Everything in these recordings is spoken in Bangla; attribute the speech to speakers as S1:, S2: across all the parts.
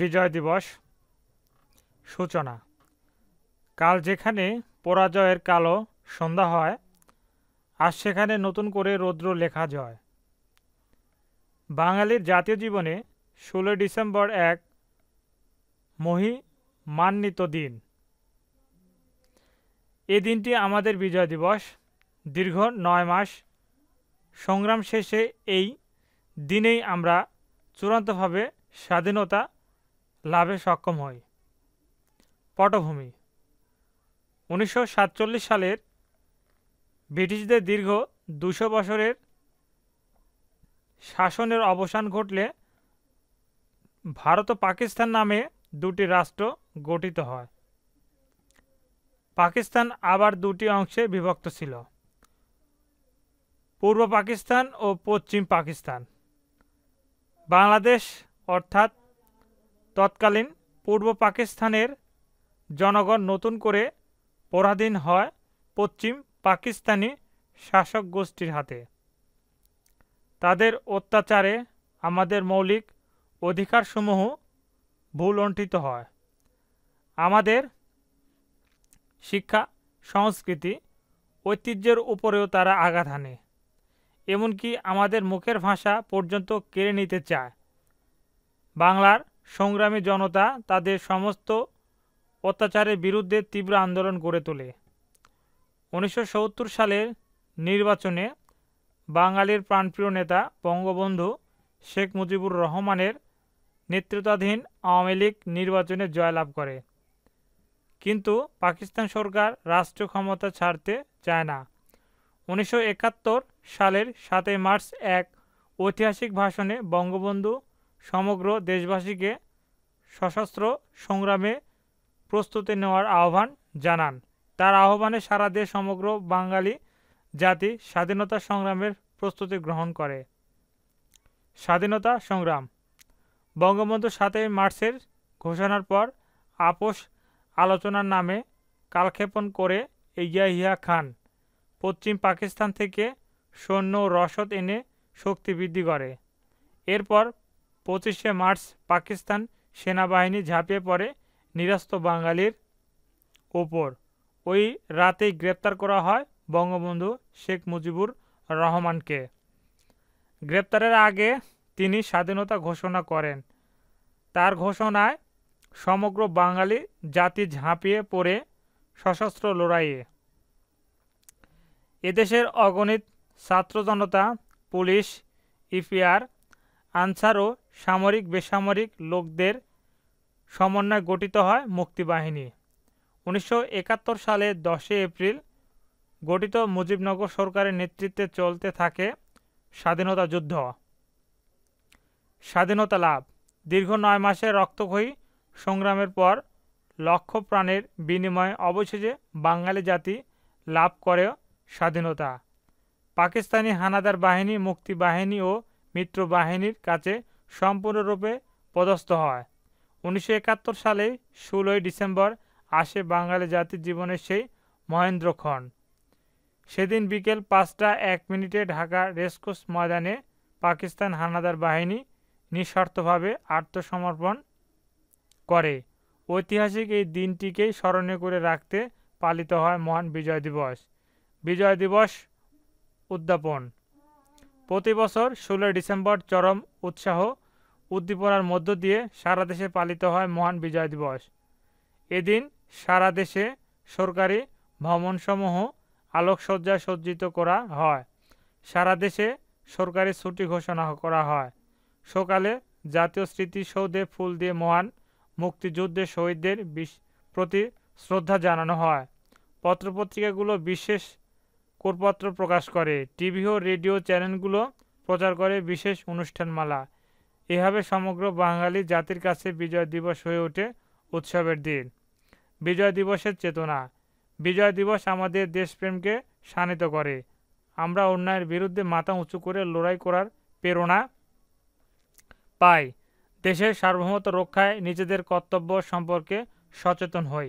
S1: বিজয় দিবস সূচনা কাল যেখানে পরাজয়ের কালো সন্ধ্যা হয় আর সেখানে নতুন করে রৌদ্র লেখা যায় বাঙালির জাতীয় জীবনে ষোলোই ডিসেম্বর এক মহিমান্বিত দিন এ দিনটি আমাদের বিজয় দিবস দীর্ঘ নয় মাস সংগ্রাম শেষে এই দিনেই আমরা চূড়ান্তভাবে স্বাধীনতা লাভে সক্ষম হয় পটভূমি উনিশশো সালের ব্রিটিশদের দীর্ঘ দুশো বছরের শাসনের অবসান ঘটলে ভারত ও পাকিস্তান নামে দুটি রাষ্ট্র গঠিত হয় পাকিস্তান আবার দুটি অংশে বিভক্ত ছিল পূর্ব পাকিস্তান ও পশ্চিম পাকিস্তান বাংলাদেশ অর্থাৎ তৎকালীন পূর্ব পাকিস্তানের জনগণ নতুন করে পরাধীন হয় পশ্চিম পাকিস্তানি শাসক গোষ্ঠীর হাতে তাদের অত্যাচারে আমাদের মৌলিক অধিকারসমূহ ভুলণ্ঠিত হয় আমাদের শিক্ষা সংস্কৃতি ঐতিহ্যের উপরেও তারা আঘাত হানে এমনকি আমাদের মুখের ভাষা পর্যন্ত কেড়ে নিতে চায় বাংলার সংগ্রামী জনতা তাদের সমস্ত অত্যাচারের বিরুদ্ধে তীব্র আন্দোলন গড়ে তোলে উনিশশো সালের নির্বাচনে বাঙালির প্রাণপ্রিয় নেতা বঙ্গবন্ধু শেখ মুজিবুর রহমানের নেতৃত্বাধীন আওয়ামী লীগ নির্বাচনে জয়লাভ করে কিন্তু পাকিস্তান সরকার রাষ্ট্র ক্ষমতা ছাড়তে চায় না উনিশশো সালের সাতই মার্চ এক ঐতিহাসিক ভাষণে বঙ্গবন্ধু সমগ্র দেশবাসীকে সশস্ত্র সংগ্রামে প্রস্তুতি নেওয়ার আহ্বান জানান তার আহ্বানে সারা দেশ সমগ্র বাঙালি জাতি স্বাধীনতা সংগ্রামের প্রস্তুতি গ্রহণ করে স্বাধীনতা সংগ্রাম বঙ্গবন্ধু সাতই মার্চের ঘোষণার পর আপোষ আলোচনার নামে কালক্ষেপণ করে ইয়াহিয়া খান পশ্চিম পাকিস্তান থেকে সৈন্য রসদ এনে শক্তি বৃদ্ধি করে এরপর পঁচিশে মার্চ পাকিস্তান সেনাবাহিনী ঝাঁপিয়ে পড়ে নিরস্ত বাঙালির ওপর ওই রাতেই গ্রেপ্তার করা হয় বঙ্গবন্ধু শেখ মুজিবুর রহমানকে গ্রেপ্তারের আগে তিনি স্বাধীনতা ঘোষণা করেন তার ঘোষণায় সমগ্র বাঙালি জাতি ঝাঁপিয়ে পড়ে সশস্ত্র লড়াইয়ে এদেশের অগণিত ছাত্র জনতা পুলিশ ইপিআর আনসার ও সামরিক বেসামরিক লোকদের সমন্বয়ে গঠিত হয় মুক্তিবাহিনী উনিশশো সালে দশই এপ্রিল গঠিত মুজিবনগর সরকারের নেতৃত্বে চলতে থাকে স্বাধীনতা যুদ্ধ স্বাধীনতা লাভ দীর্ঘ নয় মাসের রক্তক্ষয়ী সংগ্রামের পর লক্ষ প্রাণের বিনিময়ে অবশেষে বাঙালি জাতি লাভ করে স্বাধীনতা পাকিস্তানি হানাদার বাহিনী মুক্তি বাহিনী ও মিত্র বাহিনীর কাছে সম্পূর্ণরূপে পদস্থ হয় উনিশশো একাত্তর সালে ষোলোই ডিসেম্বর আসে বাঙালি জাতির জীবনের সেই মহেন্দ্রক্ষণ সেদিন বিকেল পাঁচটা এক মিনিটে ঢাকা রেসকোর্স ময়দানে পাকিস্তান হানাদার বাহিনী নিঃস্বার্থভাবে আত্মসমর্পণ করে ঐতিহাসিক এই দিনটিকেই স্মরণীয় করে রাখতে পালিত হয় মহান বিজয় দিবস বিজয় দিবস উদ্যাপন প্রতি বছর ষোলোই ডিসেম্বর চরম উৎসাহ উদ্দীপনার মধ্য দিয়ে সারা দেশে পালিত হয় মহান বিজয় দিবস এদিন সারা দেশে সরকারি ভ্রমণসমূহ আলোকসজ্জায় সজ্জিত করা হয় সারা দেশে সরকারি ছুটি ঘোষণা করা হয় সকালে জাতীয় স্মৃতিসৌধে ফুল দিয়ে মহান মুক্তিযুদ্ধে শহীদদের প্রতি শ্রদ্ধা জানানো হয় পত্রপত্রিকাগুলো বিশেষ করপত্র প্রকাশ করে টিভি ও রেডিও চ্যানেলগুলো প্রচার করে বিশেষ অনুষ্ঠানমালা এভাবে সমগ্র বাঙালি জাতির কাছে বিজয় দিবস হয়ে ওঠে উৎসবের দিন বিজয় দিবসের চেতনা বিজয় দিবস আমাদের দেশপ্রেমকে শানিত করে আমরা অন্যায়ের বিরুদ্ধে মাথা উঁচু করে লড়াই করার প্রেরণা পাই দেশের সার্বভৌমত রক্ষায় নিজেদের কর্তব্য সম্পর্কে সচেতন হই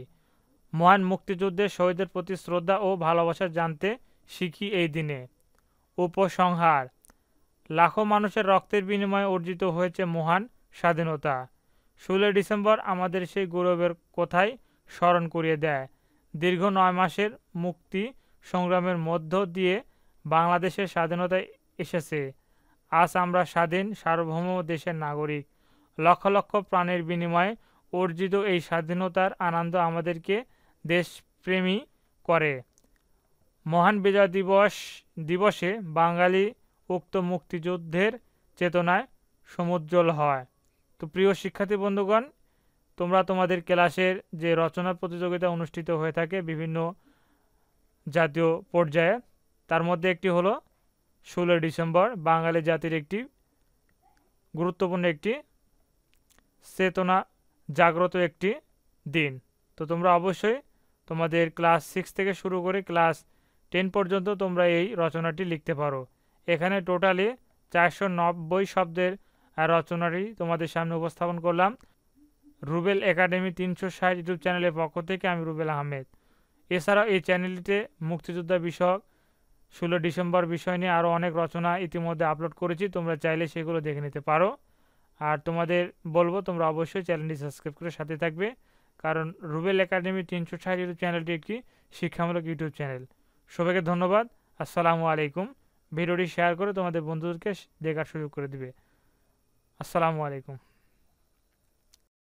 S1: মহান মুক্তিযুদ্ধে শহীদের প্রতি শ্রদ্ধা ও ভালোবাসা জানতে শিখি এই দিনে উপসংহার লাখো মানুষের রক্তের বিনিময়ে অর্জিত হয়েছে মহান স্বাধীনতা ষোলোই ডিসেম্বর আমাদের সেই গৌরবের কথাই স্মরণ করিয়ে দেয় দীর্ঘ নয় মাসের মুক্তি সংগ্রামের মধ্য দিয়ে বাংলাদেশের স্বাধীনতা এসেছে আজ আমরা স্বাধীন সার্বভৌম দেশের নাগরিক লক্ষ লক্ষ প্রাণের বিনিময়ে অর্জিত এই স্বাধীনতার আনন্দ আমাদেরকে দেশপ্রেমী করে মহান বিজয় দিবস দিবসে বাঙালি উক্ত মুক্তিযুদ্ধের চেতনায় সমুজ্জ্বল হয় তো প্রিয় শিক্ষার্থী বন্ধুগণ তোমরা তোমাদের ক্লাসের যে রচনা প্রতিযোগিতা অনুষ্ঠিত হয়ে থাকে বিভিন্ন জাতীয় পর্যায়ে তার মধ্যে একটি হলো ষোলোই ডিসেম্বর বাঙালি জাতির একটি গুরুত্বপূর্ণ একটি চেতনা জাগ্রত একটি দিন তো তোমরা অবশ্যই তোমাদের ক্লাস সিক্স থেকে শুরু করে ক্লাস টেন পর্যন্ত তোমরা এই রচনাটি লিখতে পারো এখানে টোটালি চারশো নব্বই শব্দের রচনাটি তোমাদের সামনে উপস্থাপন করলাম রুবেল একাডেমি তিনশো ষাট ইউটিউব চ্যানেলের পক্ষ থেকে আমি রুবেল আহমেদ এছাড়াও এই চ্যানেলটিতে মুক্তিযোদ্ধা বিষয়ক ষোলো ডিসেম্বর বিষয় নিয়ে আরও অনেক রচনা ইতিমধ্যে আপলোড করেছি তোমরা চাইলে সেগুলো দেখে নিতে পারো আর তোমাদের বলবো তোমরা অবশ্যই চ্যানেলটি সাবস্ক্রাইব করে সাথে থাকবে কারণ রুবেল একাডেমি তিনশো ষাট ইউটিউব চ্যানেলটি একটি শিক্ষামূলক ইউটিউব চ্যানেল সবাইকে ধন্যবাদ আসসালামু আলাইকুম ভিডিওটি শেয়ার করে তোমাদের বন্ধুদেরকে দেখার সুযোগ করে দিবে আসসালামু আলাইকুম